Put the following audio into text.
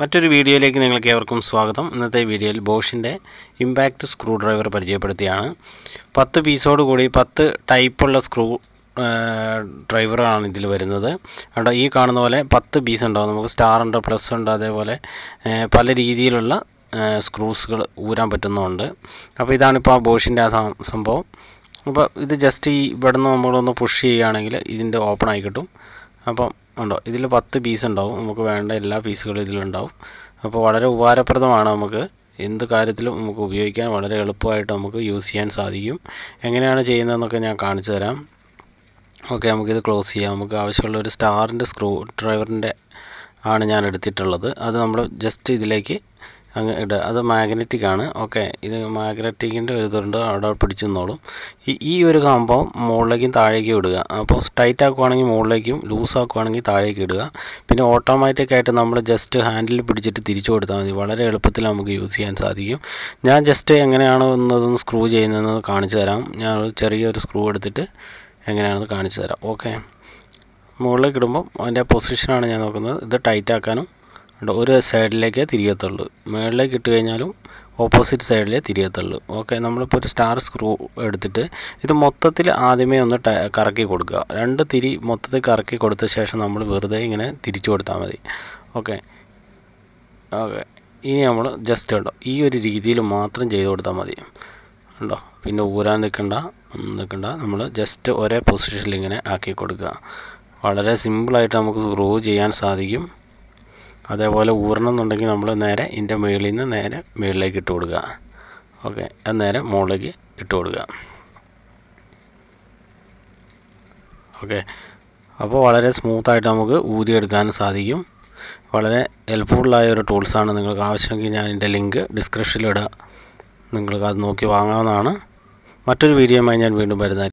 മറ്റൊരു വീഡിയോയിലേക്ക് നിങ്ങൾക്ക് ഏവർക്കും സ്വാഗതം ഇന്നത്തെ വീഡിയോയിൽ ബോഷിൻ്റെ ഇമ്പാക്റ്റ് സ്ക്രൂ ഡ്രൈവർ പരിചയപ്പെടുത്തിയാണ് പത്ത് പീസോട് കൂടി പത്ത് ടൈപ്പുള്ള സ്ക്രൂ ഡ്രൈവറാണ് ഇതിൽ വരുന്നത് അവിടെ ഈ കാണുന്ന പോലെ പത്ത് പീസ് ഉണ്ടാവും നമുക്ക് സ്റ്റാർ ഉണ്ട് പ്ലസ് ഉണ്ട് അതേപോലെ പല രീതിയിലുള്ള സ്ക്രൂസുകൾ ഊരാൻ പറ്റുന്നുണ്ട് അപ്പോൾ ഇതാണിപ്പോൾ ആ ബോഷിൻ്റെ ആ സംഭവം അപ്പോൾ ഇത് ജസ്റ്റ് ഈ ഇവിടെ നിന്ന് നമ്മളൊന്ന് പുഷ് ചെയ്യുകയാണെങ്കിൽ ഇതിൻ്റെ ഓപ്പൺ ആയി കിട്ടും അപ്പം ഉണ്ടോ ഇതിൽ പത്ത് പീസ് ഉണ്ടാവും നമുക്ക് വേണ്ട എല്ലാ പീസുകളും ഇതിലുണ്ടാവും അപ്പോൾ വളരെ ഉപകാരപ്രദമാണ് നമുക്ക് എന്ത് കാര്യത്തിലും നമുക്ക് ഉപയോഗിക്കാൻ വളരെ എളുപ്പമായിട്ട് നമുക്ക് യൂസ് ചെയ്യാൻ സാധിക്കും എങ്ങനെയാണ് ചെയ്യുന്നതെന്നൊക്കെ ഞാൻ കാണിച്ചു തരാം ഓക്കെ നമുക്കിത് ക്ലോസ് ചെയ്യാം നമുക്ക് ആവശ്യമുള്ള ഒരു സ്റ്റാറിൻ്റെ സ്ക്രൂ ഡ്രൈവറിൻ്റെ ആണ് ഞാൻ എടുത്തിട്ടുള്ളത് അത് നമ്മൾ ജസ്റ്റ് ഇതിലേക്ക് അങ്ങ് ഇടുക അത് മാഗ്നറ്റിക് ആണ് ഓക്കെ ഇത് മാഗ്നറ്റിക്കിൻ്റെ ഒരു ഇതുണ്ട് അവിടെ പിടിച്ചു നിന്നോളും ഈ ഈ ഒരു കമ്പം മുകളിലേക്കും താഴേക്കും ഇടുക അപ്പോൾ ടൈറ്റ് ആക്കുവാണെങ്കിൽ മുകളിലേക്കും ലൂസ് ആക്കുവാണെങ്കിൽ താഴേക്ക് ഇടുക പിന്നെ ഓട്ടോമാറ്റിക് ആയിട്ട് നമ്മൾ ജസ്റ്റ് ഹാൻഡിൽ പിടിച്ചിട്ട് തിരിച്ചു കൊടുത്താൽ മതി വളരെ എളുപ്പത്തിൽ നമുക്ക് യൂസ് ചെയ്യാൻ സാധിക്കും ഞാൻ ജസ്റ്റ് എങ്ങനെയാണ് എന്നതൊന്ന് സ്ക്രൂ ചെയ്യുന്നതെന്ന് കാണിച്ചു തരാം ഞാൻ ചെറിയൊരു സ്ക്രൂ എടുത്തിട്ട് എങ്ങനെയാണെന്ന് കാണിച്ചു തരാം ഓക്കെ മുകളിലേക്ക് ഇടുമ്പോൾ അതിൻ്റെ പൊസിഷനാണ് ഞാൻ നോക്കുന്നത് ഇത് ടൈറ്റ് ആക്കാനും കേട്ടോ ഒരു സൈഡിലേക്കേ തിരിയത്തുള്ളൂ മുകളിലേക്ക് ഇട്ട് കഴിഞ്ഞാലും ഓപ്പോസിറ്റ് സൈഡിലേ തിരിയത്തുള്ളൂ ഓക്കെ നമ്മളിപ്പോൾ ഒരു സ്റ്റാർ സ്ക്രൂ എടുത്തിട്ട് ഇത് മൊത്തത്തിൽ ആദ്യമേ ഒന്ന് കറക്കി കൊടുക്കുക രണ്ട് തിരി മൊത്തത്തിൽ കറക്കി കൊടുത്ത ശേഷം നമ്മൾ വെറുതെ ഇങ്ങനെ തിരിച്ചു കൊടുത്താൽ മതി ഓക്കെ ഓക്കെ ഇനി നമ്മൾ ജസ്റ്റ് ഉണ്ടോ ഈ ഒരു രീതിയിൽ മാത്രം ചെയ്ത് കൊടുത്താൽ മതി ഉണ്ടോ പിന്നെ ഊരാൻ നിൽക്കണ്ട നിൽക്കണ്ട നമ്മൾ ജസ്റ്റ് ഒരേ പൊസിഷനിൽ ഇങ്ങനെ ആക്കി കൊടുക്കുക വളരെ സിമ്പിളായിട്ട് നമുക്ക് സ്ക്രൂ ചെയ്യാൻ സാധിക്കും അതേപോലെ ഊരണമെന്നുണ്ടെങ്കിൽ നമ്മൾ നേരെ ഇതിൻ്റെ മുകളിൽ നിന്ന് നേരെ മുകളിലേക്ക് ഇട്ട് കൊടുക്കുക ഓക്കെ അത് നേരെ മുകളിലേക്ക് ഇട്ട് കൊടുക്കുക ഓക്കെ അപ്പോൾ വളരെ സ്മൂത്തായിട്ട് നമുക്ക് ഊതിയെടുക്കാനും സാധിക്കും വളരെ ഹെൽപ്ഫുള്ളായ ഒരു ടൂൾസാണ് നിങ്ങൾക്ക് ആവശ്യമെങ്കിൽ ഞാൻ എൻ്റെ ലിങ്ക് ഡിസ്ക്രിപ്ഷനിലിടാം നിങ്ങൾക്ക് അത് നോക്കി വാങ്ങാവുന്നതാണ് മറ്റൊരു വീഡിയോയുമായി ഞാൻ വീണ്ടും വരുന്നതായിരിക്കും